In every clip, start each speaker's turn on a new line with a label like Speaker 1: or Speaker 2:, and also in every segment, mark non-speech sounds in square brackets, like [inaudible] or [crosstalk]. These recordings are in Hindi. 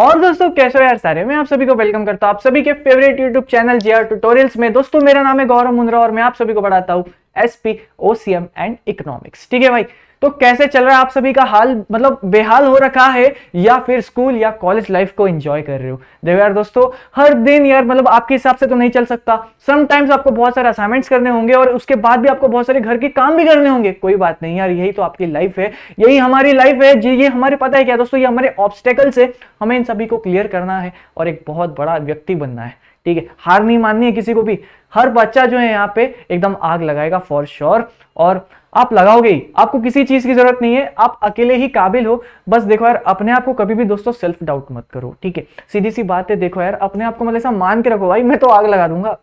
Speaker 1: और दोस्तों कैसे हो यार सारे मैं आप सभी को वेलकम करता हूं आप सभी के favourite YouTube channel G R tutorials में दोस्तों मेरा नाम है गौरव मुंद्रा और मैं आप सभी को पढ़ाता हूं एसपी ओसीएम एंड इकोनॉमिक्स ठीक है भाई तो कैसे चल रहा है आप सभी का हाल मतलब बेहाल हो रखा है या फिर स्कूल या कॉलेज लाइफ को एंजॉय कर रहे हो देखो यार दोस्तों हर दिन यार मतलब आपके हिसाब से तो नहीं चल सकता समटाइम्स आपको बहुत सारे असाइनमेंट्स करने होंगे और उसके बाद भी आपको बहुत सारे घर के काम भी करने होंगे कोई बात नहीं यार यही तो आपकी लाइफ है यही हमारी लाइफ है जी ये हमारे पता है क्या दोस्तों ये हमारे ऑब्स्टेकल्स है हमें इन सभी को क्लियर करना है और एक बहुत बड़ा व्यक्ति बनना है ठीक है हार नहीं माननी है किसी को भी हर बच्चा जो है यहाँ पे एकदम आग लगाएगा फॉर श्योर और आप लगाओगे ही आपको किसी चीज की जरूरत नहीं है आप अकेले ही काबिल हो बस देखो यार अपने आप को कभी भी दोस्तों सेल्फ डाउट मत करो ठीक है सीधी सी बात है देखो यार अपने आप को मतलब ऐसा मान के रखो भाई मैं तो आग लगा दूंगा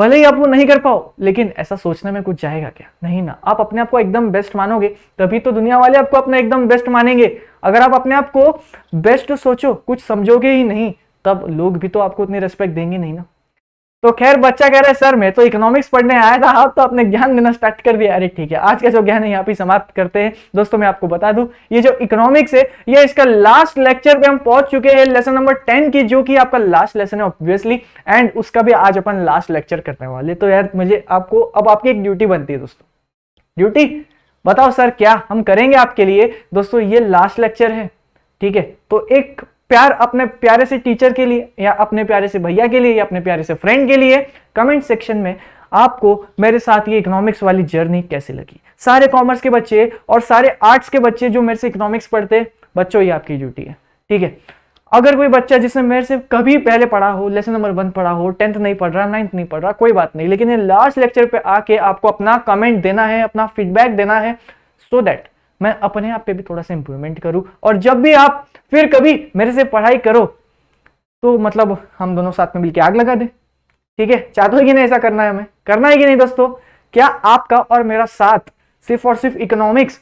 Speaker 1: भले ही आप वो नहीं कर पाओ लेकिन ऐसा सोचने में कुछ जाएगा क्या नहीं ना आप अपने आप को एकदम बेस्ट मानोगे तभी तो दुनिया वाले आपको अपना एकदम बेस्ट मानेंगे अगर आप अपने आप को बेस्ट सोचो कुछ समझोगे ही नहीं तब लोग भी तो आपको उतनी रेस्पेक्ट देंगे नहीं ना तो खैर बच्चा कह रहा है सर मैं तो इकोनॉमिक्स पढ़ने आया था आप तो अपने ज्ञान देना स्टार्ट कर दिया अरे ठीक है आज का जो ज्ञान है यहाँ पे समाप्त करते हैं दोस्तों मैं आपको बता दूं ये जो इकोनॉमिक्स है ये इसका लास्ट लेक्चर पे हम पहुंच चुके हैं लेसन नंबर टेन की जो कि आपका लास्ट लेसन है ऑब्वियसली एंड उसका भी आज अपन लास्ट लेक्चर करने वाले तो यार मुझे आपको अब आपकी एक ड्यूटी बनती है दोस्तों ड्यूटी बताओ सर क्या हम करेंगे आपके लिए दोस्तों ये लास्ट लेक्चर है ठीक है तो एक प्यार अपने प्यारे से टीचर के लिए या अपने प्यारे से भैया के लिए या अपने प्यारे से फ्रेंड के लिए कमेंट सेक्शन में आपको मेरे साथ ये इकोनॉमिक्स वाली जर्नी कैसी लगी सारे कॉमर्स के बच्चे और सारे आर्ट्स के बच्चे जो मेरे से इकोनॉमिक्स पढ़ते बच्चों ये आपकी ड्यूटी है ठीक है अगर कोई बच्चा जिसने मेरे से कभी पहले पढ़ा हो लेसन नंबर वन पढ़ा हो टेंथ नहीं पढ़ रहा नाइन्थ नहीं पढ़ रहा कोई बात नहीं लेकिन ये लास्ट लेक्चर पे आके आपको अपना कमेंट देना है अपना फीडबैक देना है सो so दैट मैं अपने आप पे भी थोड़ा सा इंप्रूवमेंट करूँ और जब भी आप फिर कभी मेरे से पढ़ाई करो तो मतलब हम दोनों साथ में मिलकर आग लगा दें ठीक है चाहते हो कि नहीं ऐसा करना है हमें करना है कि नहीं दोस्तों क्या आपका और मेरा साथ सिर्फ और सिर्फ इकोनॉमिक्स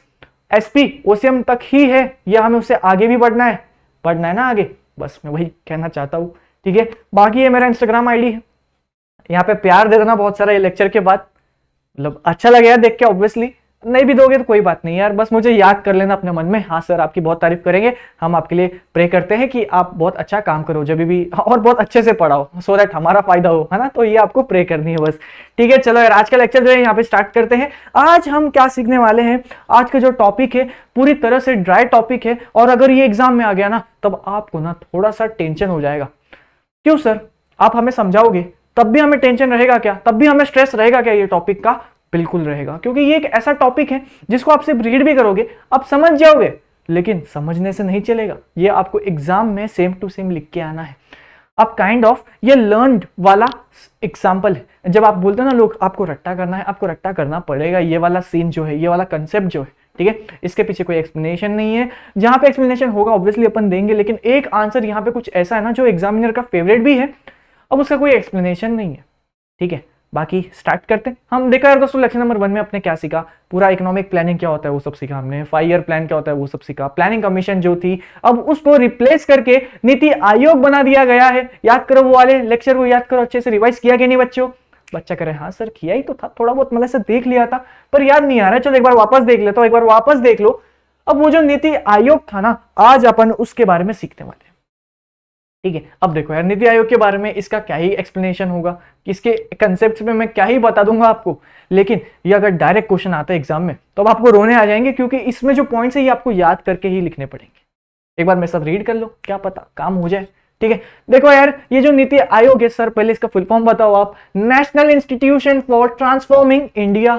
Speaker 1: एसपी ओसीएम तक ही है या हमें उससे आगे भी बढ़ना है बढ़ना है ना आगे बस मैं वही कहना चाहता हूँ ठीक है बाकी ये मेरा इंस्टाग्राम आईडी है यहाँ पे प्यार दे देना बहुत सारा ये लेक्चर के बाद मतलब अच्छा लगेगा देख के ऑब्वियसली नहीं भी दोगे तो कोई बात नहीं यार बस मुझे याद कर लेना अपने मन में हाँ सर आपकी बहुत तारीफ करेंगे हम आपके लिए प्रे करते हैं कि आप बहुत अच्छा काम करो जब भी और बहुत अच्छे से पढ़ाओ सो दैट हमारा फायदा हो है ना तो ये आपको प्रे करनी है बस ठीक है चलो यार आज का लेक्चर जो है यहाँ पे स्टार्ट करते हैं आज हम क्या सीखने वाले हैं आज का जो टॉपिक है पूरी तरह से ड्राई टॉपिक है और अगर ये एग्जाम में आ गया ना तब आपको ना थोड़ा सा टेंशन हो जाएगा क्यों सर आप हमें समझाओगे तब भी हमें टेंशन रहेगा क्या तब भी हमें स्ट्रेस रहेगा क्या ये टॉपिक का बिल्कुल रहेगा क्योंकि ये एक ऐसा टॉपिक है जिसको आप सिर्फ रीड भी करोगे आप समझ जाओगे लेकिन समझने से नहीं चलेगा ये आपको एग्जाम में सेम टू सेम लिख के आना है अब काइंड ऑफ ये लर्न वाला एग्जाम्पल है जब आप बोलते हैं ना लोग आपको रट्टा करना है आपको रट्टा करना पड़ेगा ये वाला सीन जो है ये वाला कंसेप्ट जो है ठीक है इसके पीछे कोई एक्सप्लेनेशन नहीं है जहाँ पे एक्सप्लेनेशन होगा ऑब्वियसली अपन देंगे लेकिन एक आंसर यहाँ पे कुछ ऐसा है ना जो एग्जामिनर का फेवरेट भी है अब उसका कोई एक्सप्लेनेशन नहीं है ठीक है बाकी स्टार्ट करते हैं हम देखा यार दोस्तों लेक्चर नंबर वन में अपने क्या सीखा पूरा इकोनॉमिक प्लानिंग क्या होता है वो सब सीखा हमने फाइव ईयर प्लान क्या होता है वो सब सीखा प्लानिंग कमीशन जो थी अब उसको रिप्लेस करके नीति आयोग बना दिया गया है याद करो वो वाले लेक्चर को याद करो अच्छे से रिवाइज किया गया नहीं बच्चों बच्चा कह रहे हाँ सर किया ही तो था थोड़ा बहुत मतलब से देख लिया था पर याद नहीं आ रहा चलो एक बार वापस देख लेता तो हूँ एक बार वापस देख लो अब वो जो नीति आयोग था ना आज अपन उसके बारे में सीखने वाले ठीक है अब देखो यार नीति आयोग के बारे में इसका क्या ही एक्सप्लेनेशन होगा इसके कंसेप्ट में मैं क्या ही बता दूंगा आपको लेकिन ये अगर डायरेक्ट क्वेश्चन आता है एग्जाम में तो अब आपको रोने आ जाएंगे क्योंकि इसमें जो पॉइंट्स है ये आपको याद करके ही लिखने पड़ेंगे एक बार मेरे साथ रीड कर लो क्या पता काम हो जाए ठीक है देखो यार ये जो नीति आयोग है सर पहले इसका फुल फॉर्म बताओ आप national institution for transforming India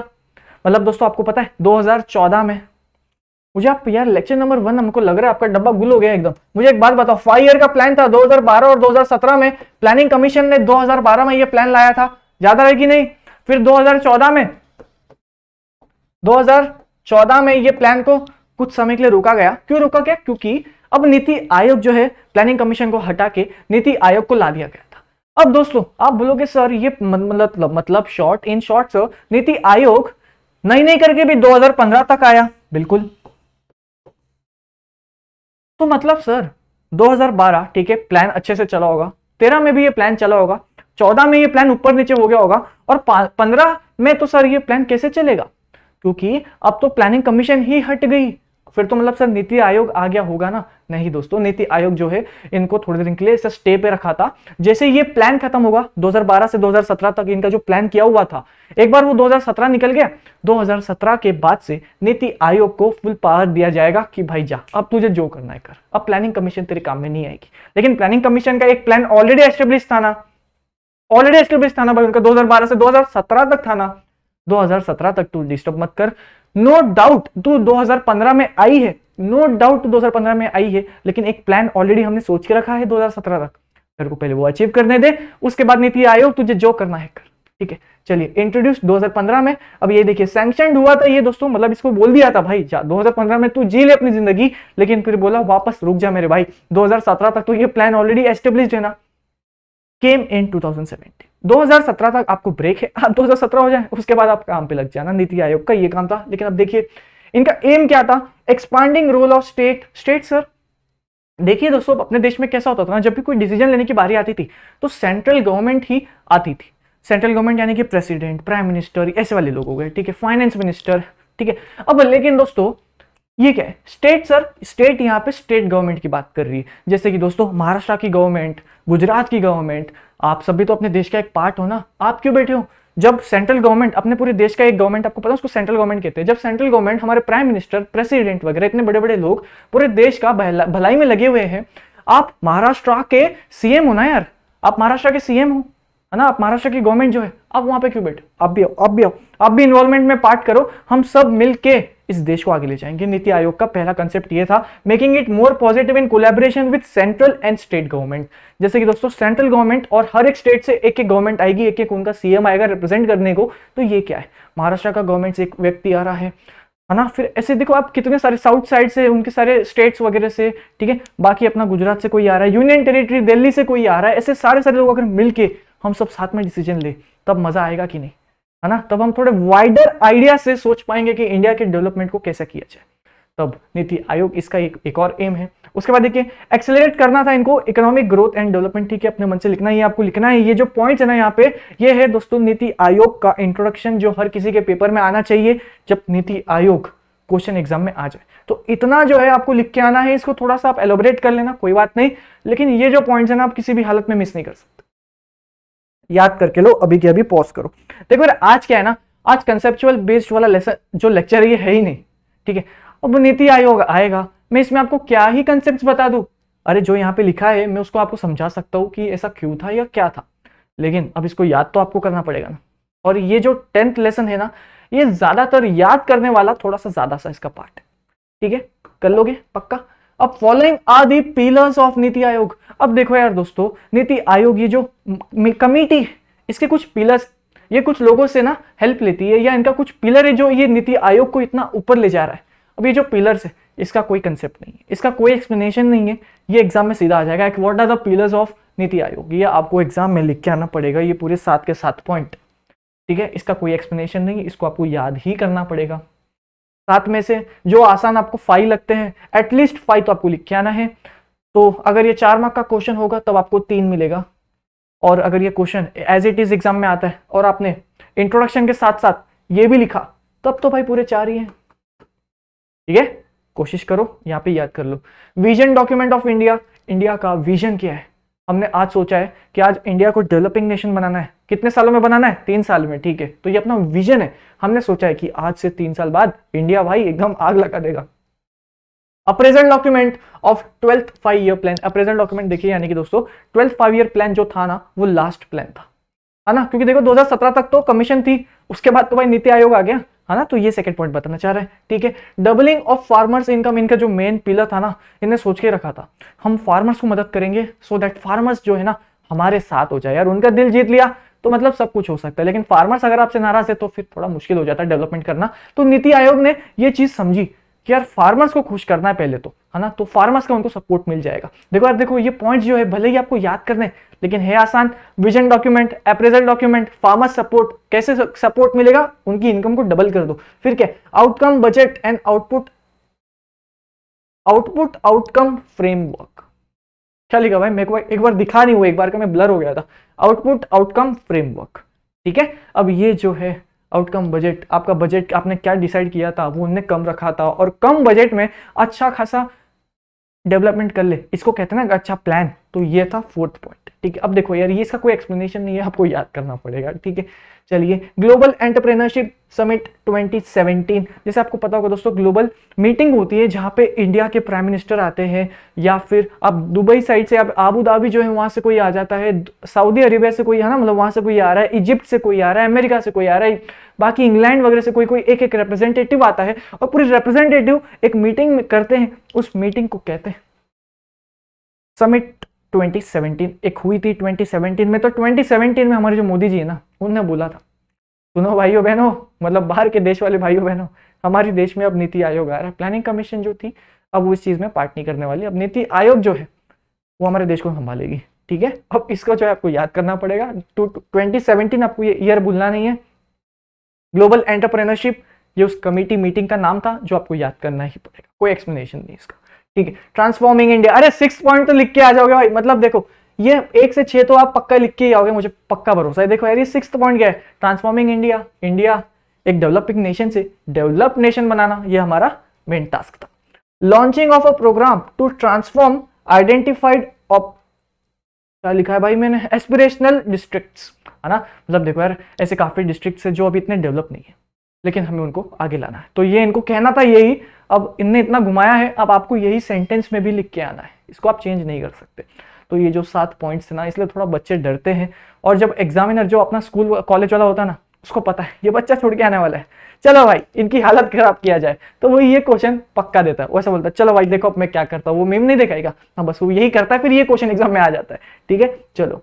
Speaker 1: मतलब दोस्तों आपको पता है 2014 में मुझे आप यार लेक्चर नंबर वन हमको लग रहा है आपका डब्बा गुल हो गया एकदम मुझे एक बात बताओ फाइव ईयर का प्लान था 2012 और 2017 में प्लानिंग कमीशन ने 2012 में ये प्लान लाया था ज्यादा है कि नहीं फिर 2014 में 2014 में ये प्लान को कुछ समय के लिए रोका गया क्यों रोका गया क्योंकि अब नीति आयोग जो है प्लानिंग कमीशन को हटा के नीति आयोग को ला दिया गया था अब दोस्तों आप बोलोगे सर ये मतलब मतलब शॉर्ट इन शॉर्ट सर नीति आयोग नहीं नहीं करके भी दो तक आया बिल्कुल तो मतलब सर 2012 ठीक है प्लान अच्छे से चला होगा तेरह में भी ये प्लान चला होगा चौदह में ये प्लान ऊपर नीचे हो गया होगा और पंद्रह में तो सर ये प्लान कैसे चलेगा क्योंकि अब तो प्लानिंग कमीशन ही हट गई फिर तो मतलब सर नीति आयोग आ गया होगा ना नहीं दोस्तों नीति आयोग जो है इनको थोड़े दिन के लिए स्टे पे रखा था जैसे ये प्लान खत्म होगा 2012 से 2017 तक इनका जो प्लान किया हुआ था एक बार वो 2017 निकल गया 2017 के बाद से नीति आयोग को फुल पावर दिया जाएगा कि भाई जा अब तुझे जो करना है कर अब प्लानिंग कमीशन तेरे काम में नहीं आएगी लेकिन प्लानिंग कमीशन का एक प्लान ऑलरेडी एस्टेब्लिश था ना ऑलरेडी एस्टेब्लिश था ना भाई उनका दो से दो तक था ना 2017 तक तू डिस्टर्ब मत कर नो डाउट तू 2015 में आई है नो डाउट 2015 में आई है लेकिन एक प्लान ऑलरेडी हमने सोच के रखा है 2017 तक तेरे को पहले वो अचीव करने दे उसके बाद नीति आयोग तुझे जो करना है कर ठीक है चलिए इंट्रोड्यूस 2015 में अब ये देखिए सैंक्शन हुआ था ये दोस्तों मतलब इसको बोल दिया था भाई 2015 में तू जी ले अपनी जिंदगी लेकिन फिर बोला वापस रुक जा मेरे भाई 2017 तक तो ये प्लान ऑलरेडी एस्टेब्लिश है ना केम इन 2017 2017 तक आपको ब्रेक है आप हाँ, 2017 हो जाए उसके बाद आप काम पे लग जाना नीति आयोग का ये काम था लेकिन अब देखिए इनका एम क्या था expanding role of state state sir देखिए दोस्तों अपने देश में कैसा होता था ना जब भी कोई डिसीजन लेने की बारी आती थी तो सेंट्रल गवर्नमेंट ही आती थी सेंट्रल गवर्नमेंट यानी कि प्रेसिडेंट प्राइम मिनिस्टर ऐसे वाले लोग हो गए ठीक है फाइनेंस मिनिस्टर ठीक है अब लेकिन दोस्तों ये क्या है स्टेट सर स्टेट यहाँ पे स्टेट गवर्नमेंट की बात कर रही है जैसे कि दोस्तों महाराष्ट्र की गवर्नमेंट गुजरात की गवर्नमेंट आप सभी तो अपने देश का एक पार्ट हो ना आप क्यों बैठे हो जब सेंट्रल गवर्नमेंट अपने पूरे देश का एक गवर्नमेंट आपको पता है उसको सेंट्रल गवर्नमेंट कहते हैं जब सेंट्रल गवर्नमेंट हमारे प्राइम मिनिस्टर प्रेसिडेंट वगैरह इतने बड़े बड़े लोग पूरे देश का भलाई में लगे हुए हैं आप महाराष्ट्र के सीएम हो ना यार आप महाराष्ट्र के सीएम हो है ना आप महाराष्ट्र की गवर्नमेंट जो है आप वहां पे क्यों बैठे आप भी आओ आप भी आओ आप भी इन्वॉल्वमेंट में पार्ट करो हम सब मिलके इस देश को आगे ले जाएंगे नीति आयोग का पहला कंसेप्ट ये था making it more positive in collaboration with central and state government जैसे कि दोस्तों सेंट्रल गवर्नमेंट और हर एक स्टेट से एक एक गवर्नमेंट आएगी एक एक उनका सीएम आएगा रिप्रेजेंट करने को तो ये क्या है महाराष्ट्र का गवर्नमेंट से एक व्यक्ति आ रहा है है ना फिर ऐसे देखो आप कितने सारे साउथ साइड से उनके सारे स्टेट्स वगैरह से ठीक है बाकी अपना गुजरात से कोई आ रहा है यूनियन टेरिटरी दिल्ली से कोई आ रहा है ऐसे सारे सारे लोग अगर मिलके हम सब साथ में डिसीजन ले तब मजा आएगा कि नहीं है ना तब हम थोड़े वाइडर आइडिया से सोच पाएंगे कि इंडिया के डेवलपमेंट को कैसे किया जाए तब नीति आयोग इसका एक एक और एम है उसके बाद देखिए एक्सेलरेट करना था इनको इकोनॉमिक ग्रोथ एंड डेवलपमेंट ठीक है अपने मन से लिखना है आपको लिखना है ये जो पॉइंट्स है ना यहाँ पे ये है दोस्तों नीति आयोग का इंट्रोडक्शन जो हर किसी के पेपर में आना चाहिए जब नीति आयोग क्वेश्चन एग्जाम में आ जाए तो इतना जो है आपको लिख के आना है इसको थोड़ा सा आप एलोबरेट कर लेना कोई बात नहीं लेकिन ये जो पॉइंट है ना आप किसी भी हालत में मिस नहीं कर सकते याद करके लो अभी के अभी पॉज करो देखो यार आज क्या है ना आज कंसेप्चुअल बेस्ड वाला लेसन जो लेक्चर ये है ही नहीं ठीक है अब नीति आयोग आएगा मैं इसमें आपको क्या ही कंसेप्ट बता दू अरे जो यहाँ पे लिखा है मैं उसको आपको समझा सकता हूँ कि ऐसा क्यों था या क्या था लेकिन अब इसको याद तो आपको करना पड़ेगा ना और ये जो टेंथ लेसन है ना ये ज़्यादातर याद करने वाला थोड़ा सा ज़्यादा सा इसका पार्ट है ठीक है कर लोगे पक्का अब following are the pillars of NITI Aayog अब देखो यार दोस्तों नीति आयोग ये जो है इसके कुछ पिलर्स ये कुछ लोगों से ना हेल्प लेती है या इनका कुछ पिलर है जो ये नीति आयोग को इतना ऊपर ले जा रहा है अब ये जो पिलर्स है इसका कोई कंसेप्ट नहीं है इसका कोई एक्सप्लेनेशन नहीं है ये एग्जाम में सीधा आ जाएगा एक what are the pillars of NITI Aayog ये आपको एग्जाम में लिख के आना पड़ेगा ये पूरे सात के सात पॉइंट ठीक है इसका कोई एक्सप्लेनेशन नहीं है इसको आपको याद ही करना पड़ेगा सात में से जो आसान आपको फाइव लगते हैं एटलीस्ट फाइव तो आपको लिख के आना है तो अगर ये चार मार्क का क्वेश्चन होगा तब आपको तीन मिलेगा और अगर ये question as it is exam में आता है और आपने इंट्रोडक्शन के साथ साथ ये भी लिखा तब तो भाई पूरे चार ही हैं ठीक है कोशिश करो यहाँ पे याद कर लो vision document of India India का विजन क्या है हमने आज सोचा है कि आज इंडिया को डेवलपिंग नेशन बनाना है कितने सालों में बनाना है तीन साल में ठीक है तो ये अपना विजन है हमने सोचा है कि आज से तीन साल बाद इंडिया भाई एकदम आग लगा देगा अप्रेजेंट document of twelfth five year plan अप्रेजेंट डॉक्यूमेंट देखिए यानी कि दोस्तों ट्वेल्थ फाइव ईयर प्लान जो था ना वो लास्ट प्लान था है ना क्योंकि देखो 2017 तक तो कमीशन थी उसके बाद तो भाई नीति आयोग आ गया है हाँ ना तो ये सेकंड पॉइंट बताना चाह रहे हैं ठीक है डबलिंग ऑफ फार्मर्स इनकम इनका जो मेन पिलर था ना इन्हें सोच के रखा था हम फार्मर्स को मदद करेंगे सो दैट फार्मर्स जो है ना हमारे साथ हो जाए यार उनका दिल जीत लिया तो मतलब सब कुछ हो सकता है लेकिन फार्मर्स अगर आपसे नाराज है तो फिर थोड़ा मुश्किल हो जाता है डेवलपमेंट करना तो नीति आयोग ने ये चीज समझी कि यार फार्मर्स को खुश करना है पहले तो है ना तो फार्मर्स का उनको सपोर्ट मिल जाएगा देखो यार देखो ये पॉइंट जो है भले ही आपको याद करने लेकिन है आसान vision document appraisal document farmers support कैसे सपोर्ट मिलेगा उनकी इनकम को डबल कर दो फिर क्या outcome budget and output output outcome framework क्या लिखा भाई मेरे को एक बार दिखा नहीं हुआ एक बार का मैं ब्लर हो गया था आउटपुट आउटकम फ्रेमवर्क ठीक है अब ये जो है आउटकम बजट आपका बजट आपने क्या डिसाइड किया था वो उनने कम रखा था और कम बजट में अच्छा खासा डेवलपमेंट कर ले इसको कहते हैं ना अच्छा प्लान तो ये था फोर्थ पॉइंट ठीक है अब देखो यार ये इसका कोई एक्सप्लेनेशन नहीं है आपको याद करना पड़ेगा ठीक है चलिए ग्लोबल एंटरप्रेनरशिप समिट 2017 जैसे आपको पता होगा दोस्तों ग्लोबल मीटिंग होती है जहां पे इंडिया के प्राइम मिनिस्टर आते हैं या फिर अब दुबई साइड से अब आबू धाबी जो है वहां से कोई आ जाता है सऊदी अरेबिया से कोई है ना मतलब वहां से कोई आ रहा है इजिप्ट से कोई आ रहा है अमेरिका से कोई आ रहा है बाकी इंग्लैंड वगैरह से कोई कोई एक एक रिप्रेजेंटेटिव आता है और पूरे रिप्रेजेंटेटिव एक मीटिंग करते हैं उस मीटिंग को कहते हैं समिट 2017 एक हुई थी 2017 में तो 2017 में हमारे जो मोदी जी है ना उनने बोला था सुनो भाइयों बहनों मतलब बाहर के देश वाले भाइयों बहनों हमारे देश में अब नीति आयोग आ रहा है प्लानिंग कमीशन जो थी अब वो इस चीज़ में पार्ट नहीं करने वाली अब नीति आयोग जो है वो हमारे देश को संभालेगी ठीक है अब इसको जो है आपको याद करना पड़ेगा टू तो ट्वेंटी आपको ये ईयर भूलना नहीं है ग्लोबल एंटरप्रेनरशिप ये उस कमेटी मीटिंग का नाम था जो आपको याद करना ही पड़ेगा कोई एक्सप्लेनेशन नहीं इसका ठीक है ट्रांसफॉर्मिंग इंडिया अरे सिक्स पॉइंट तो लिख के आ जाओगे भाई मतलब देखो ये एक से छह तो आप पक्का लिख के ही आओगे मुझे पक्का भरोसा है देखो यार ये सिक्स पॉइंट क्या है ट्रांसफॉर्मिंग इंडिया इंडिया एक डेवलपिंग नेशन से डेवलप नेशन बनाना ये हमारा मेन टास्क था launching of a program to transform identified of क्या लिखा है भाई मैंने एस्पिरेशनल डिस्ट्रिक्ट है ना मतलब देखो यार ऐसे काफ़ी डिस्ट्रिक्ट है जो अभी इतने डेवलप नहीं है लेकिन हमें उनको आगे लाना है तो ये इनको कहना था यही अब इनने इतना घुमाया है अब आपको यही सेंटेंस में भी लिख के आना है इसको आप चेंज नहीं कर सकते तो ये जो सात पॉइंट्स है ना इसलिए थोड़ा बच्चे डरते हैं और जब एग्जामिनर जो अपना स्कूल कॉलेज वाला होता है ना उसको पता है ये बच्चा छोड़ के आने वाला है चलो भाई इनकी हालत खराब किया जाए तो वो ये क्वेश्चन पक्का देता है वैसा बोलता है चलो भाई देखो अब मैं क्या करता हूँ वो मेम नहीं दिखाएगा हाँ बस वो यही करता है फिर ये क्वेश्चन एग्जाम में आ जाता है ठीक है चलो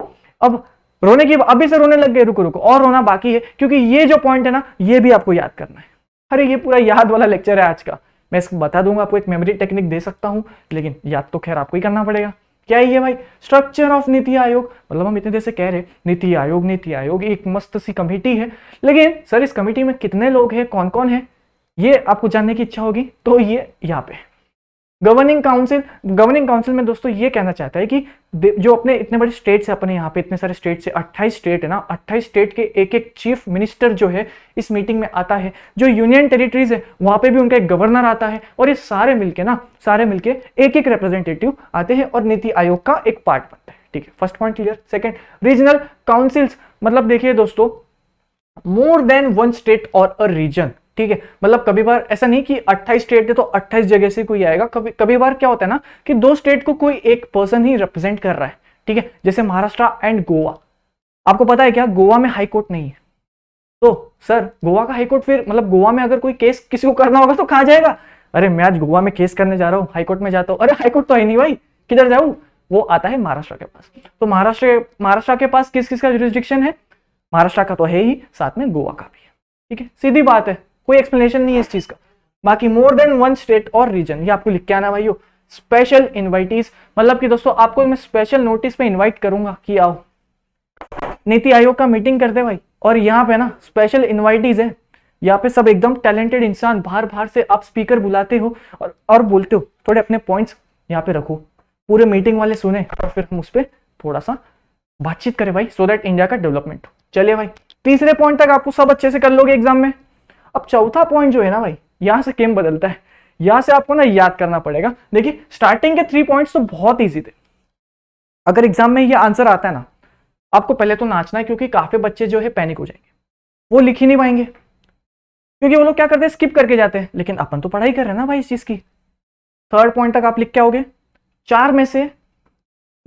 Speaker 1: अब रोने की अभी से रोने लग गए रुको रुको और रोना बाकी है क्योंकि ये जो पॉइंट है ना ये भी आपको याद करना है अरे ये पूरा याद वाला लेक्चर है आज का मैं इसको बता दूंगा आपको एक मेमोरी टेक्निक दे सकता हूँ लेकिन याद तो खैर आपको ही करना पड़ेगा क्या ही है भाई स्ट्रक्चर ऑफ नीति आयोग मतलब हम इतने देर से कह रहे नीति आयोग नीति आयोग एक मस्त सी कमेटी है लेकिन सर इस कमेटी में कितने लोग हैं कौन कौन है ये आपको जानने की इच्छा होगी तो ये यहाँ पे गवर्निंग काउंसिल गवर्निंग काउंसिल में दोस्तों ये कहना चाहता है कि जो अपने इतने बड़े स्टेट से अपने यहाँ पे इतने सारे स्टेट से 28 स्टेट है ना 28 स्टेट के एक एक चीफ मिनिस्टर जो है इस मीटिंग में आता है जो यूनियन टेरिटरीज है वहां पे भी उनका एक गवर्नर आता है और ये सारे मिलके ना सारे मिलके एक एक रिप्रेजेंटेटिव आते हैं और नीति आयोग का एक पार्ट बनता है ठीक है first point clear second regional councils मतलब देखिए दोस्तों मोर देन वन स्टेट और अ रीजन ठीक है मतलब कभी बार ऐसा नहीं कि 28 स्टेट है तो 28 जगह से कोई आएगा कभी कभी बार क्या होता है ना कि दो स्टेट को कोई एक पर्सन ही रिप्रेजेंट कर रहा है ठीक है जैसे महाराष्ट्र एंड गोवा आपको पता है क्या गोवा में हाई कोर्ट नहीं है तो सर गोवा का हाईकोर्ट फिर मतलब गोवा में अगर कोई केस किसी को करना होगा तो कहा जाएगा अरे मैं आज गोवा में केस करने जा रहा हूँ हाईकोर्ट में जाता हूँ अरे हाईकोर्ट तो है नहीं भाई किधर जाऊँ वो आता है महाराष्ट्र के पास तो महाराष्ट्र महाराष्ट्र के पास किस किस का जुरिस्डिक्शन है महाराष्ट्र का तो है ही साथ में गोवा का भी है ठीक है सीधी बात है कोई एक्सप्लेनेशन नहीं है इस चीज का बाकी मोर देन वन स्टेट और रीजन ये आपको लिख के आना भाई स्पेशल इन्वाइटीज मतलब कि दोस्तों आपको मैं स्पेशल नोटिस पे इनवाइट करूंगा कि आओ नीति आयोग का मीटिंग करते भाई और यहाँ पे ना स्पेशल इन्वाइटीज है यहाँ पे सब एकदम टैलेंटेड इंसान बाहर बाहर से आप स्पीकर बुलाते हो और और बोलते हो थोड़े अपने पॉइंट्स यहाँ पे रखो पूरे मीटिंग वाले सुने और फिर हम उस पर थोड़ा सा बातचीत करें भाई सो so दैट इंडिया का डेवलपमेंट हो चलिए भाई तीसरे पॉइंट तक आपको सब अच्छे से कर लोगे एग्जाम में अब चौथा पॉइंट जो है ना भाई यहां से केम बदलता है यहां से आपको ना याद करना पड़ेगा देखिए स्टार्टिंग के थ्री पॉइंट्स तो बहुत ईजी थे अगर एग्जाम में ये आंसर आता है ना आपको पहले तो नाचना है क्योंकि काफ़ी बच्चे जो है पैनिक हो जाएंगे वो लिख ही नहीं पाएंगे क्योंकि वो लोग क्या करते हैं स्किप करके जाते हैं लेकिन अपन तो पढ़ाई कर रहे हैं ना भाई इस चीज़ की थर्ड पॉइंट तक आप लिख के आओगे चार में से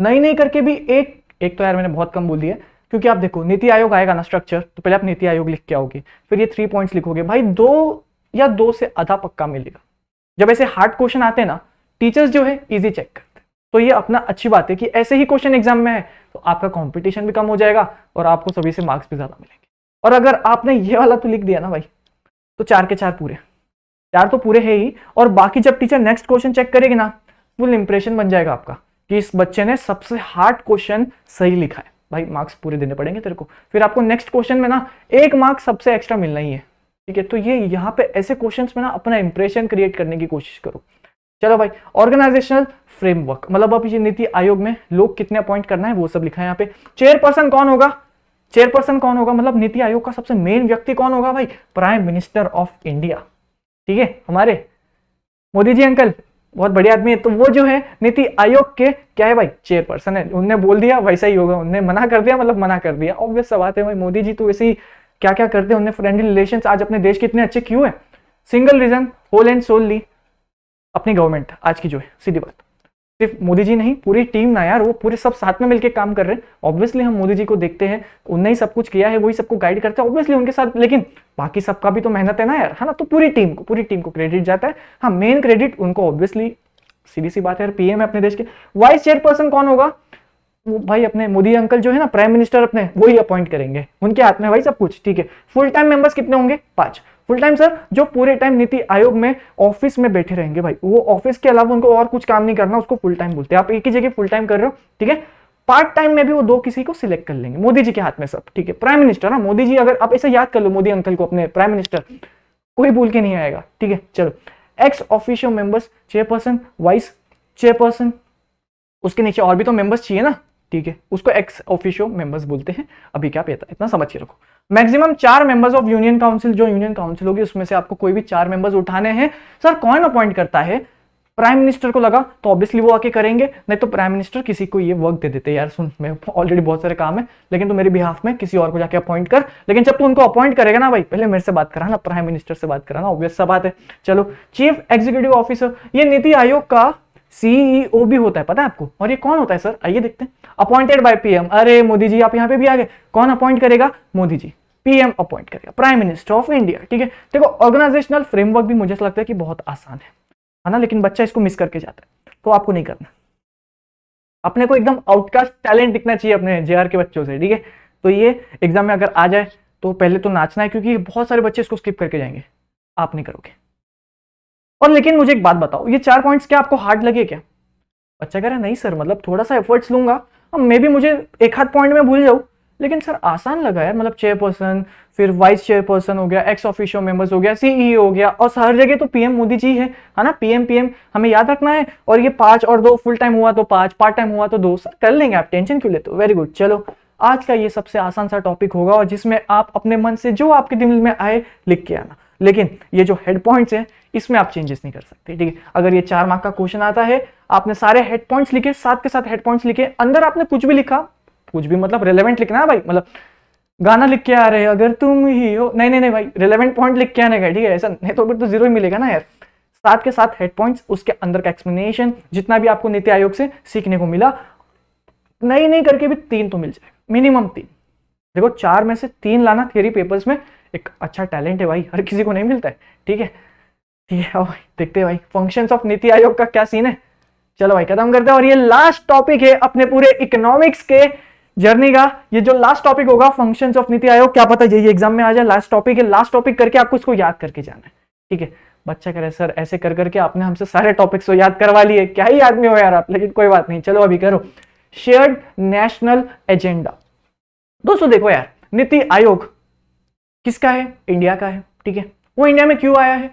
Speaker 1: नई नई करके भी एक एक तो यार मैंने बहुत कम बोल दिया क्योंकि आप देखो नीति आयोग आएगा ना स्ट्रक्चर तो पहले आप नीति आयोग लिख के आओगे फिर ये थ्री पॉइंट्स लिखोगे भाई दो या दो से आधा पक्का मिलेगा जब ऐसे हार्ड क्वेश्चन आते हैं ना टीचर्स जो है इजी चेक करते तो ये अपना अच्छी बात है कि ऐसे ही क्वेश्चन एग्जाम में है तो आपका कॉम्पिटिशन भी कम हो जाएगा और आपको सभी से मार्क्स भी ज़्यादा मिलेंगे और अगर आपने ये वाला तो लिख दिया ना भाई तो चार के चार पूरे चार तो पूरे है ही और बाकी जब टीचर नेक्स्ट क्वेश्चन चेक करेगी ना फुल इंप्रेशन बन जाएगा आपका कि इस बच्चे ने सबसे हार्ड क्वेश्चन सही लिखा है भाई मार्क्स पूरे देने पड़ेंगे तेरे को फिर आपको नेक्स्ट क्वेश्चन में ना एक मार्क्स सबसे एक्स्ट्रा मिलना ही है ठीक है तो ये यहाँ पे ऐसे क्वेश्चन में ना अपना इंप्रेशन क्रिएट करने की कोशिश करो चलो भाई ऑर्गेनाइजेशनल फ्रेमवर्क मतलब अब ये नीति आयोग में लोग कितने अपॉइंट करना है वो सब लिखा है यहाँ पे चेयरपर्सन कौन होगा चेयरपर्सन कौन होगा मतलब नीति आयोग का सबसे मेन व्यक्ति कौन होगा भाई प्राइम मिनिस्टर ऑफ इंडिया ठीक है हमारे मोदी जी अंकल बहुत बढ़िया आदमी है तो वो जो है नीति आयोग के क्या है भाई चेयरपर्सन है उनने बोल दिया वैसा ही होगा उनने मना कर दिया मतलब मना कर दिया ऑब्वियस सवाल है भाई मोदी जी तो ऐसी क्या क्या करते हैं उनने फ्रेंडली रिलेशन आज अपने देश के इतने अच्छे क्यों है single reason whole and solely अपनी गवर्नमेंट आज की जो है सीधी बात सिर्फ मोदी जी नहीं पूरी टीम ना यार वो पूरे सब साथ में मिलकर काम कर रहे हैं ऑब्वियसली हम मोदी जी को देखते हैं उनने ही सब कुछ किया है वही सबको गाइड करते हैं ऑब्वियसली उनके साथ लेकिन बाकी सबका भी तो मेहनत है ना यार है ना तो पूरी टीम को पूरी टीम को क्रेडिट जाता है हाँ मेन क्रेडिट उनको ऑब्वियसली सीधी सी बात है यार पीएम है अपने देश के वाइस चेयरपर्सन कौन होगा वो भाई अपने मोदी अंकल जो है ना प्राइम मिनिस्टर अपने वही अपॉइंट करेंगे उनके हाथ में भाई सब कुछ ठीक है फुल टाइम मेंबर्स कितने होंगे पांच फुल टाइम सर जो पूरे टाइम नीति आयोग में ऑफिस में बैठे रहेंगे भाई वो ऑफिस के अलावा उनको और कुछ काम नहीं करना उसको फुल टाइम बोलते हैं आप एक ही जगह फुल टाइम कर रहे हो ठीक है पार्ट टाइम में भी वो दो किसी को सिलेक्ट कर लेंगे मोदी जी के हाथ में सब ठीक है प्राइम मिनिस्टर ना मोदी जी अगर आप ऐसे याद कर लो मोदी अंकल को अपने प्राइम मिनिस्टर कोई भूल के नहीं आएगा ठीक है चलो ex official members chairperson vice chairperson उसके नीचे और भी तो मेंबर्स चाहिए ना ठीक है उसको एक्स ऑफिशियल मेंबर्स बोलते हैं अभी क्या पता इतना समझ के रखो मैक्सिमम चार मेंबर्स ऑफ यूनियन काउंसिल जो यूनियन काउंसिल होगी उसमें से आपको कोई भी चार मेंबर्स उठाने हैं सर कौन अपॉइंट करता है प्राइम मिनिस्टर को लगा तो ऑब्वियसली वो आके करेंगे नहीं तो प्राइम मिनिस्टर किसी को ये वर्क दे देते यार सुन मैं ऑलरेडी बहुत सारे काम है लेकिन तो मेरे बिहाफ में किसी और को जाके अपॉइंट कर लेकिन जब तू तो उनको अपॉइंट करेगा ना भाई पहले मेरे से बात कराना प्राइम मिनिस्टर से बात कराना ऑब्वियस सा बात है चलो चीफ एग्जीक्यूटिव ऑफिसर ये नीति आयोग का सीईओ e भी होता है पता है आपको और ये कौन होता है सर आइए देखते हैं अपॉइंटेड बाय पीएम अरे मोदी जी आप यहाँ पे भी आ गए कौन अपॉइंट करेगा मोदी जी पीएम अपॉइंट करेगा प्राइम मिनिस्टर ऑफ इंडिया ठीक है देखो ऑर्गेनाइजेशनल फ्रेमवर्क भी मुझे लगता है कि बहुत आसान है है ना लेकिन बच्चा इसको मिस करके जाता है तो आपको नहीं करना अपने को एकदम आउटकास्ट टैलेंट दिखना चाहिए अपने जे के बच्चों से ठीक है तो ये एग्जाम में अगर आ जाए तो पहले तो नाचना है क्योंकि बहुत सारे बच्चे इसको स्किप करके जाएंगे आप नहीं करोगे और लेकिन मुझे एक बात बताओ ये चार पॉइंट्स क्या आपको हार्ड लगे क्या बच्चा कह रहा नहीं सर मतलब थोड़ा सा एफर्ट्स लूंगा अब मे भी मुझे एक हाथ पॉइंट में भूल जाऊँ लेकिन सर आसान लगा है मतलब चेयरपर्सन फिर वाइस चेयरपर्सन हो गया एक्स ऑफिशियल मेंबर्स हो गया सीईओ e हो गया और हर जगह तो पीएम मोदी जी है है ना पीएम पीएम हमें याद रखना है और ये पांच और दो फुल टाइम हुआ तो पाँच पार्ट टाइम हुआ तो दो सर कर लेंगे आप टेंशन क्यों लेते हो वेरी गुड चलो आज का ये सबसे आसान सा टॉपिक होगा और जिसमें आप अपने मन से जो आपके दिल में आए लिख के आना लेकिन ये जो हेड पॉइंट्स हैं इसमें आप चेंजेस नहीं कर सकते ठीक है अगर ये चार मार्क का क्वेश्चन आता है आपने सारे हेड पॉइंट्स लिखे साथ के साथ हेड पॉइंट्स लिखे अंदर आपने कुछ भी लिखा कुछ भी मतलब रेलिवेंट लिखना है भाई मतलब गाना लिख के आ रहे हैं अगर तुम ही हो नहीं नहीं नहीं भाई रेलिवेंट पॉइंट लिख के आने का ठीक है ऐसा नहीं तो फिर तो जीरो ही मिलेगा ना यार साथ के साथ हेड पॉइंट्स उसके अंदर का एक्सप्लेनेशन जितना भी आपको नीति आयोग से सीखने को मिला नहीं नहीं करके भी तीन तो मिल जाएगा मिनिमम तीन देखो चार में से तीन लाना थियरी पेपर्स में एक अच्छा टैलेंट है भाई हर किसी को नहीं मिलता है ठीक है ठीक है भाई देखते हैं भाई फंक्शन ऑफ नीति आयोग का क्या सीन है चलो भाई खत्म करते हैं और ये लास्ट टॉपिक है अपने पूरे इकोनॉमिक्स के जर्नी का ये जो लास्ट टॉपिक होगा फंक्शंस ऑफ नीति आयोग क्या पता यही एग्जाम में आ जाए लास्ट टॉपिक है लास्ट टॉपिक करके आपको उसको याद करके जाना है ठीक है बच्चा करे सर ऐसे कर करके आपने हमसे सारे टॉपिक्स को याद करवा लिए क्या ही आदमी हो यार आप लेकिन कोई बात नहीं चलो अभी करो शेयर्ड नेशनल एजेंडा दोस्तों देखो यार नीति आयोग किसका है इंडिया का है ठीक है वो इंडिया में क्यों आया है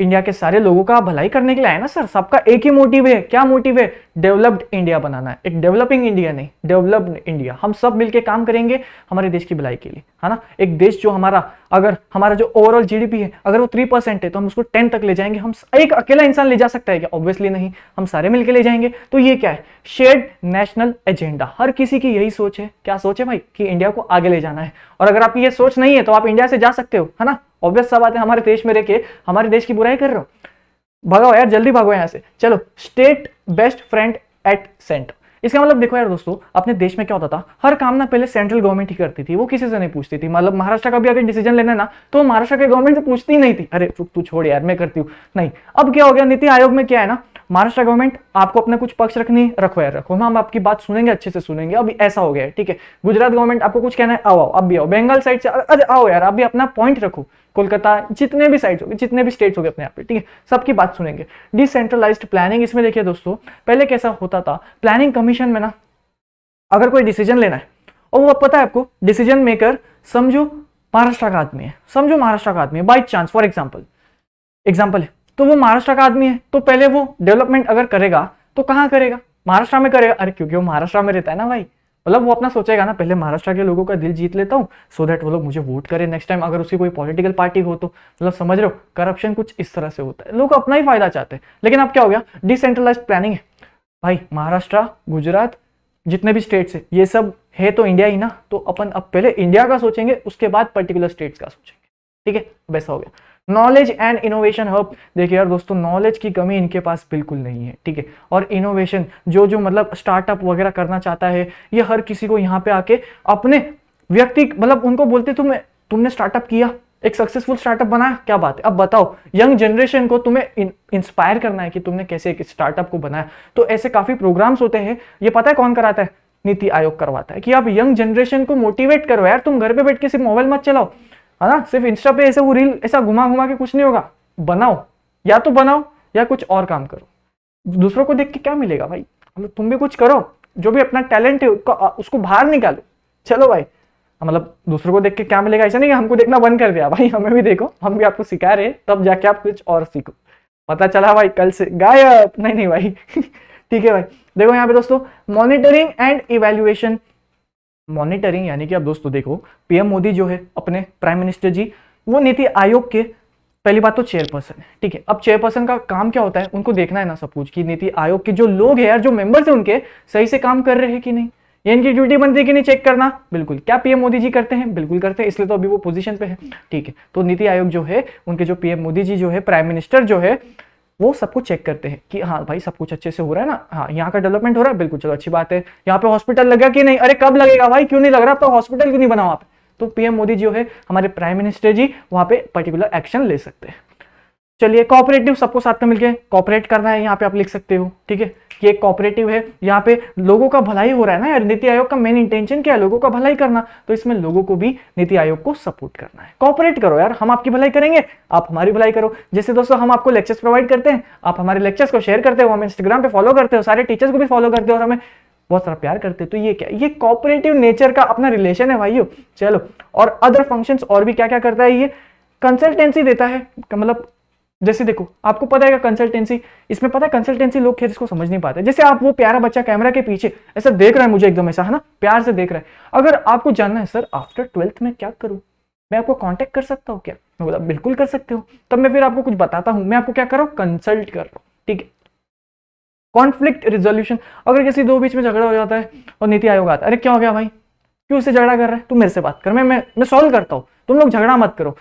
Speaker 1: इंडिया के सारे लोगों का भलाई करने के लिए आए ना सर सबका एक ही मोटिव है क्या मोटिव है डेवलप्ड इंडिया बनाना है एक डेवलपिंग इंडिया नहीं डेवलप्ड इंडिया हम सब मिलके काम करेंगे हमारे देश की भलाई के लिए है ना एक देश जो हमारा अगर हमारा जो ओवरऑल जीडीपी है अगर वो थ्री परसेंट है तो हम उसको टेन तक ले जाएंगे हम एक अकेला इंसान ले जा सकता है क्या ऑब्वियसली नहीं हम सारे मिलकर ले जाएंगे तो ये क्या है शेड नेशनल एजेंडा हर किसी की यही सोच है क्या सोच है भाई कि इंडिया को आगे ले जाना है और अगर आपकी ये सोच नहीं है तो आप इंडिया से जा सकते हो है ना ऑब्वियस सब आते हमारे देश में रह के हमारे देश की बुराई कर रहे हो भगाओ यार जल्दी भागो यहाँ से चलो state best friend at centre इसका मतलब देखो यार दोस्तों अपने देश में क्या होता था हर काम ना पहले सेंट्रल गवर्नमेंट ही करती थी वो किसी से नहीं पूछती थी मतलब महाराष्ट्र का भी अगर डिसीजन लेना ना तो महाराष्ट्र के गवर्नमेंट से पूछती ही नहीं थी अरे तू छोड़ यार मैं करती हूँ नहीं अब क्या हो गया नीति आयोग में क्या है ना महाराष्ट्र गवर्नमेंट आपको अपना कुछ पक्ष रखनी रखो यार रखो हम आपकी बात सुनेंगे अच्छे से सुनेंगे अभी ऐसा हो गया है ठीक है गुजरात गवर्नमेंट आपको कुछ कहना है आओ आओ अब भी आओ बंगाल साइड से अरे आओ यार अभी अपना पॉइंट रखो कोलकाता जितने भी साइड्स हो गए जितने भी स्टेट्स हो गए अपने आप पे ठीक है सबकी बात सुनेंगे डिसेंट्रलाइज्ड प्लानिंग इसमें देखिए दोस्तों पहले कैसा होता था प्लानिंग कमीशन में ना अगर कोई डिसीजन लेना है और वो पता है आपको डिसीजन मेकर समझो महाराष्ट्र का आदमी है समझो महाराष्ट्र का आदमी है by chance for example example है तो वो महाराष्ट्र का आदमी है तो पहले वो डेवलपमेंट अगर करेगा तो कहाँ करेगा महाराष्ट्र में करेगा अरे क्योंकि वो महाराष्ट्र में रहता है ना भाई मतलब वो अपना सोचेगा ना पहले महाराष्ट्र के लोगों का दिल जीत लेता हूँ सो देट वो लोग मुझे वोट करे नेक्स्ट टाइम अगर उसकी कोई पॉलिटिकल पार्टी हो तो मतलब समझ रहे हो करप्शन कुछ इस तरह से होता है लोग अपना ही फायदा चाहते हैं लेकिन अब क्या हो गया डिसेंट्रलाइज प्लानिंग है भाई महाराष्ट्र गुजरात जितने भी स्टेट्स है ये सब है तो इंडिया ही ना तो अपन अब पहले इंडिया का सोचेंगे उसके बाद पर्टिकुलर स्टेट्स का सोचेंगे ठीक है वैसा हो गया नॉलेज एंड इनोवेशन हब देखिए यार दोस्तों नॉलेज की कमी इनके पास बिल्कुल नहीं है ठीक है और इनोवेशन जो जो मतलब स्टार्टअप वगैरह करना चाहता है ये हर किसी को यहाँ पे आके अपने व्यक्ति मतलब उनको बोलते तुम तुमने स्टार्टअप किया एक सक्सेसफुल स्टार्टअप बनाया क्या बात है अब बताओ यंग जनरेशन को तुम्हें इंस्पायर करना है कि तुमने कैसे एक स्टार्टअप को बनाया तो ऐसे काफी प्रोग्राम्स होते हैं ये पता है कौन कराता है नीति आयोग करवाता है कि आप यंग जनरेशन को मोटिवेट करो यार तुम घर पे बैठ के सिर्फ मोबाइल मत चलाओ है ना सिर्फ इंस्टा पे ऐसे वो रील ऐसा घुमा घुमा के कुछ नहीं होगा बनाओ या तो बनाओ या कुछ और काम करो दूसरों को देख के क्या मिलेगा भाई मतलब तुम भी कुछ करो जो भी अपना टैलेंट है उसको बाहर निकालो चलो भाई मतलब दूसरों को देख के क्या मिलेगा ऐसा नहीं हमको देखना बंद कर दिया भाई हमें भी देखो हम भी आपको सिखा रहे तब जाके आप कुछ और सीखो पता चला भाई कल से गायब नहीं नहीं भाई [laughs] ठीक है भाई देखो यहाँ पे दोस्तों मॉनिटरिंग एंड इवेल्युएशन मॉनिटरिंग यानी कि आप दोस्तों तो देखो पीएम मोदी जो है अपने प्राइम मिनिस्टर जी वो नीति आयोग के पहली बात तो चेयरपर्सन है ठीक है अब चेयरपर्सन का काम क्या होता है उनको देखना है ना सब कुछ कि नीति आयोग के जो लोग हैं यार जो मेंबर्स हैं उनके सही से काम कर रहे हैं कि नहीं ये इनकी ड्यूटी बनती है कि नहीं चेक करना बिल्कुल क्या पीएम मोदी जी करते हैं बिल्कुल करते हैं इसलिए तो अभी वो पोजिशन पे है ठीक है तो नीति आयोग जो है उनके जो पीएम मोदी जी जो है प्राइम मिनिस्टर जो है वो सबको चेक करते हैं कि हाँ भाई सब कुछ अच्छे से हो रहा है ना हाँ यहाँ का डेवलपमेंट हो रहा है बिल्कुल चलो अच्छी बात है यहाँ पे हॉस्पिटल लगा कि नहीं अरे कब लगेगा भाई क्यों नहीं लग रहा तो हॉस्पिटल क्यों नहीं बना वहाँ पे तो पीएम मोदी जो है हमारे प्राइम मिनिस्टर जी वहाँ पे पर्टिकुलर एक्शन ले सकते हैं चलिए कॉपरेटिव सबको साथ में मिलके कॉपरेट करना है यहाँ पे आप लिख सकते हो ठीक है एक कॉपरेटिव है यहाँ पे लोगों का भलाई हो रहा है ना यार नीति आयोग का मेन इंटेंशन क्या है लोगों का भलाई करना तो इसमें लोगों को भी नीति आयोग को सपोर्ट करना है कॉपरेट करो यार हम आपकी भलाई करेंगे आप हमारी भलाई करो जैसे दोस्तों हम आपको लेक्चर्स प्रोवाइड करते हैं आप हमारे लेक्चर्स को शेयर करते हो हम इंस्टाग्राम पे फॉलो करते हो सारे टीचर्स को भी फॉलो करते हो और हमें बहुत सारा प्यार करते हैं तो ये क्या ये कॉपरेटिव नेचर का अपना रिलेशन है भाइयों चलो और अदर फंक्शंस और भी क्या क्या करता है ये कंसल्टेंसी देता है मतलब जैसे देखो आपको पता है कंसल्टेंसी इसमें पता है कंसल्टेंसी लोग खेल इसको समझ नहीं पाते जैसे आप वो प्यारा बच्चा कैमरा के पीछे ऐसा देख रहा है मुझे एकदम ऐसा है ना प्यार से देख रहा है अगर आपको जानना है सर आफ्टर ट्वेल्थ में क्या करूं मैं आपको कांटेक्ट कर सकता हूँ क्या मैं बोला बिल्कुल कर सकते हो तब मैं फिर आपको कुछ बताता हूँ मैं आपको क्या कर कंसल्ट कर रहा हूँ ठीक है कॉन्फ्लिक्ट रिजोल्यूशन अगर किसी दो बीच में झगड़ा हो जाता है और नीति आयोग आता है अरे क्या हो गया भाई क्यों उसे झगड़ा कर रहा है तू मेरे से बात कर मैं मैं, मैं सॉल्व करता हूँ तुम लोग झगड़ा मत करो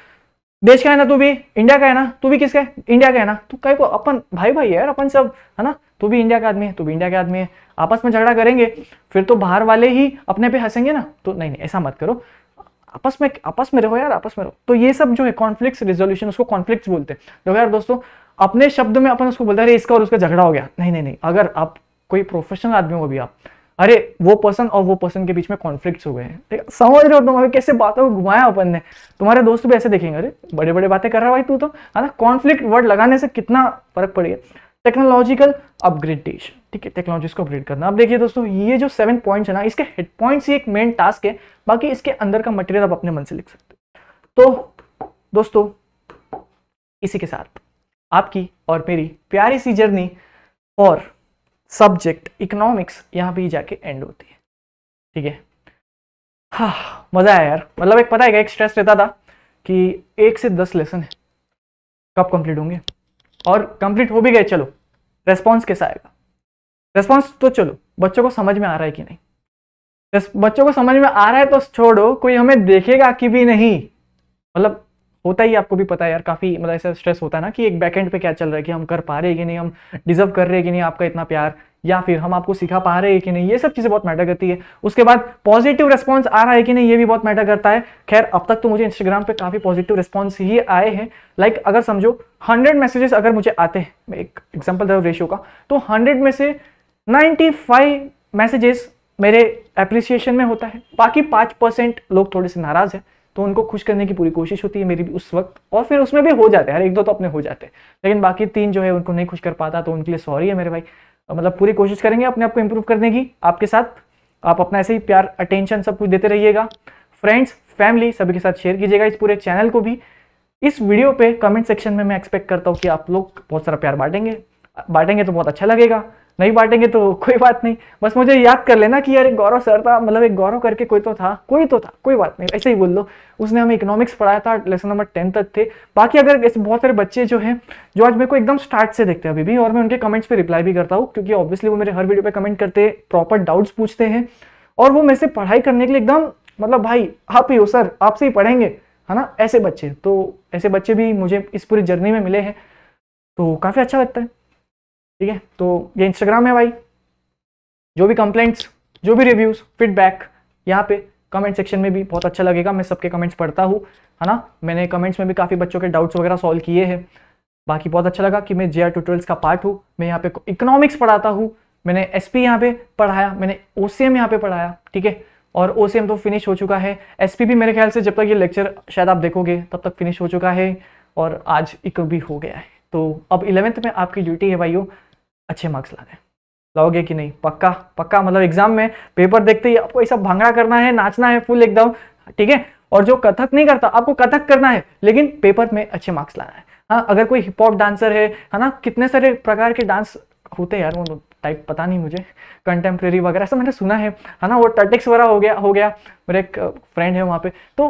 Speaker 1: देश का है ना तू भी इंडिया का है ना तू भी किसका है इंडिया का है ना तू कहीं को अपन भाई भाई है यार अपन सब है ना तू भी इंडिया का आदमी है तू भी इंडिया का आदमी है आपस में झगड़ा करेंगे फिर तो बाहर वाले ही अपने पे हंसेंगे ना तो नहीं नहीं ऐसा मत करो आपस में आपस में रहो यार आपस में रहो तो ये सब जो है कॉन्फ्लिक्ट रिजोल्यूशन उसको कॉन्फ्लिक्ट बोलते हैं यार दोस्तों अपने शब्द में अपन उसको बोलते हैं इसका और उसका झगड़ा हो गया नहीं नहीं नहीं अगर आप कोई प्रोफेशनल आदमी हो भी आप अरे वो पर्सन और वो पर्सन के बीच में कॉन्फ्लिक्ट हो गए हैं समझ रहे हो तुम्हारे कैसे बातों को घुमाया अपन ने तुम्हारे दोस्त भी ऐसे देखेंगे अरे बड़े बड़े बातें कर रहा भाई तू तो है ना कॉन्फ्लिक्ट वर्ड लगाने से कितना फर्क पड़ गया टेक्नोलॉजिकल अपग्रेडेशन ठीक है टेक्नोलॉजी को अपग्रेड करना अब देखिए दोस्तों ये जो सेवन पॉइंट्स है ना इसके हेड पॉइंट्स ही एक मेन टास्क है बाकी इसके अंदर का मटेरियल आप अपने मन से लिख सकते तो दोस्तों इसी के साथ आपकी और मेरी प्यारी सी जर्नी और सब्जेक्ट इकोनॉमिक्स यहाँ पे ही जाके एंड होती है ठीक है हाँ मज़ा आया यार मतलब एक पता है क्या एक स्ट्रेस रहता था कि एक से दस लेसन है कब कंप्लीट होंगे और कंप्लीट हो भी गए चलो रेस्पॉन्स कैसा आएगा रेस्पॉन्स तो चलो बच्चों को समझ में आ रहा है कि नहीं बच्चों को समझ में आ रहा है तो छोड़ो कोई हमें देखेगा कि भी नहीं मतलब होता ही आपको भी पता है यार काफ़ी मतलब ऐसा स्ट्रेस होता है ना कि एक बैकेंड पे क्या चल रहा है कि हम कर पा रहे हैं कि नहीं हम डिजर्व कर रहे हैं कि नहीं आपका इतना प्यार या फिर हम आपको सिखा पा रहे हैं कि नहीं ये सब चीज़ें बहुत मैटर करती है उसके बाद पॉजिटिव रिस्पॉन्स आ रहा है कि नहीं ये भी बहुत मैटर करता है खैर अब तक तो मुझे इंस्टाग्राम पर काफ़ी पॉजिटिव रिस्पॉन्स ही आए हैं लाइक like, अगर समझो हंड्रेड मैसेजेस अगर मुझे आते हैं एक एग्जाम्पल दे रेशियो का तो हंड्रेड में से नाइन्टी फाइव मैसेजेस मेरे अप्रिसिएशन में होता है बाकी पाँच परसेंट लोग थोड़े से नाराज़ हैं तो उनको खुश करने की पूरी कोशिश होती है मेरी भी उस वक्त और फिर उसमें भी हो जाते हैं हर एक दो तो अपने हो जाते हैं लेकिन बाकी तीन जो है उनको नहीं खुश कर पाता तो उनके लिए सॉरी है मेरे भाई मतलब पूरी कोशिश करेंगे अपने आप को इम्प्रूव करने की आपके साथ आप अपना ऐसे ही प्यार अटेंशन सब कुछ देते रहिएगा फ्रेंड्स फैमिली सभी के साथ शेयर कीजिएगा इस पूरे चैनल को भी इस वीडियो पे कमेंट सेक्शन में मैं एक्सपेक्ट करता हूँ कि आप लोग बहुत सारा प्यार बांटेंगे बांटेंगे तो बहुत अच्छा लगेगा नहीं बांटेंगे तो [laughs] कोई बात नहीं बस मुझे याद कर लेना कि यार एक गौरव सर था मतलब एक गौरव करके कोई तो था कोई तो था कोई बात नहीं ऐसे ही बोल दो उसने हमें इकोनॉमिक्स पढ़ाया था लेसन नंबर टेन तक थे बाकी अगर ऐसे बहुत सारे बच्चे जो हैं जो आज मेरे को एकदम स्टार्ट से देखते हैं अभी भी और मैं उनके कमेंट्स पर रिप्लाई भी करता हूँ क्योंकि ऑब्वियसली वो मेरे हर वीडियो पर कमेंट करते हैं प्रॉपर डाउट्स पूछते हैं और वो मेरे से पढ़ाई करने के लिए एकदम मतलब भाई आप ही हो सर आपसे ही पढ़ेंगे है ना ऐसे बच्चे तो ऐसे बच्चे भी मुझे इस पूरी जर्नी में मिले हैं तो काफ़ी अच्छा लगता है ठीक है तो ये इंस्टाग्राम है भाई जो भी कंप्लेंट्स जो भी रिव्यूज़ फीडबैक यहाँ पे कमेंट सेक्शन में भी बहुत अच्छा लगेगा मैं सबके कमेंट्स पढ़ता हूँ है ना मैंने कमेंट्स में भी काफ़ी बच्चों के डाउट्स वगैरह सॉल्व किए हैं बाकी बहुत अच्छा लगा कि मैं जे आर का पार्ट हूँ मैं यहाँ पे इकोनॉमिक्स पढ़ाता हूँ मैंने एस पी यहाँ पे पढ़ाया मैंने ओ सी एम यहाँ पे पढ़ाया ठीक है और ओ सी एम तो फिनिश हो चुका है एस पी भी मेरे ख्याल से जब तक ये लेक्चर शायद आप देखोगे तब तक फिनिश हो चुका है और आज इको भी हो गया है तो अब इलेवेंथ में आपकी ड्यूटी है भाइयों अच्छे मार्क्स लाने हैं लाओगे कि नहीं पक्का पक्का मतलब एग्जाम में पेपर देखते ही आपको ऐसा भांगड़ा करना है नाचना है फुल एकदम ठीक है और जो कथक नहीं करता आपको कथक करना है लेकिन पेपर में अच्छे मार्क्स लाना है हाँ अगर कोई हिप हॉप डांसर है है ना कितने सारे प्रकार के डांस होते हैं यार वो टाइप तो पता नहीं मुझे कंटेम्प्रेरी वगैरह ऐसा मैंने सुना है है ना वो टर्टिक्स वगैरह हो गया हो गया मेरे एक फ्रेंड है वहाँ पे तो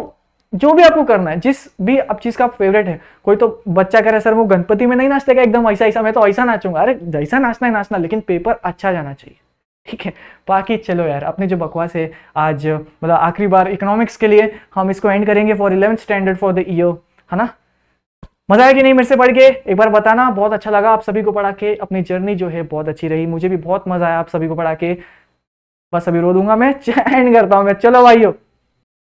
Speaker 1: जो भी आपको करना है जिस भी आप चीज का फेवरेट है कोई तो बच्चा कह रहा है सर वो गणपति में नहीं नाचते एकदम ऐसा ऐसा मैं तो ऐसा नाचूंगा अरे जैसा नाचना है नाचना लेकिन पेपर अच्छा जाना चाहिए ठीक है बाकी चलो यार अपने जो बकवास है आज मतलब आखिरी बार इकोनॉमिक्स के लिए हम इसको एंड करेंगे for eleventh standard for the year है ना मजा आया कि नहीं मेरे से पढ़ के एक बार बताना बहुत अच्छा लगा आप सभी को पढ़ा के अपनी जर्नी जो है बहुत अच्छी रही मुझे भी बहुत मजा आया आप सभी को पढ़ा के बस अभी रो दूंगा मैं एंड [laughs] करता हूँ मैं चलो भाई